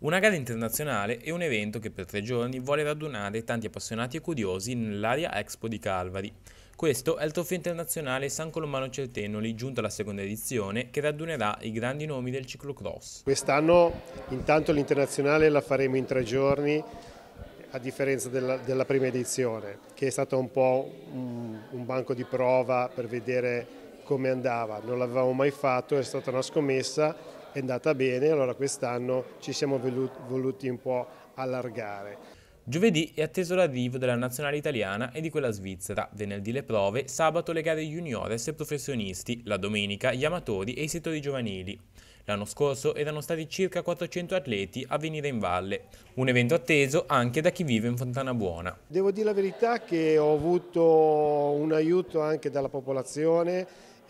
Una gara internazionale è un evento che per tre giorni vuole radunare tanti appassionati e curiosi nell'area Expo di Calvari. Questo è il trofeo internazionale San Colombano Certenoli, giunto alla seconda edizione, che radunerà i grandi nomi del ciclocross. Quest'anno intanto l'internazionale la faremo in tre giorni, a differenza della, della prima edizione, che è stato un po' un, un banco di prova per vedere come andava. Non l'avevamo mai fatto, è stata una scommessa è andata bene, allora quest'anno ci siamo voluti un po' allargare. Giovedì è atteso l'arrivo della nazionale italiana e di quella svizzera, venerdì le prove, sabato le gare juniores e professionisti, la domenica gli amatori e i settori giovanili. L'anno scorso erano stati circa 400 atleti a venire in valle, un evento atteso anche da chi vive in Fontana Buona. Devo dire la verità che ho avuto un aiuto anche dalla popolazione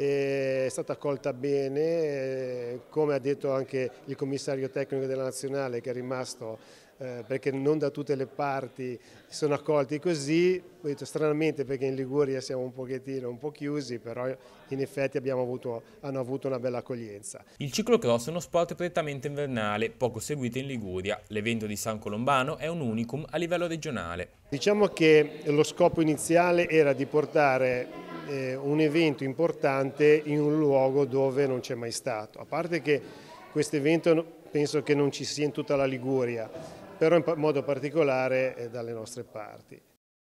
è stata accolta bene, eh, come ha detto anche il commissario tecnico della Nazionale che è rimasto eh, perché non da tutte le parti sono accolti così, ho detto stranamente perché in Liguria siamo un pochettino un po' chiusi, però in effetti avuto, hanno avuto una bella accoglienza. Il ciclocross è uno sport prettamente invernale, poco seguito in Liguria. L'evento di San Colombano è un unicum a livello regionale. Diciamo che lo scopo iniziale era di portare eh, un evento importante in un luogo dove non c'è mai stato. A parte che questo evento penso che non ci sia in tutta la Liguria, però in modo particolare eh, dalle nostre parti.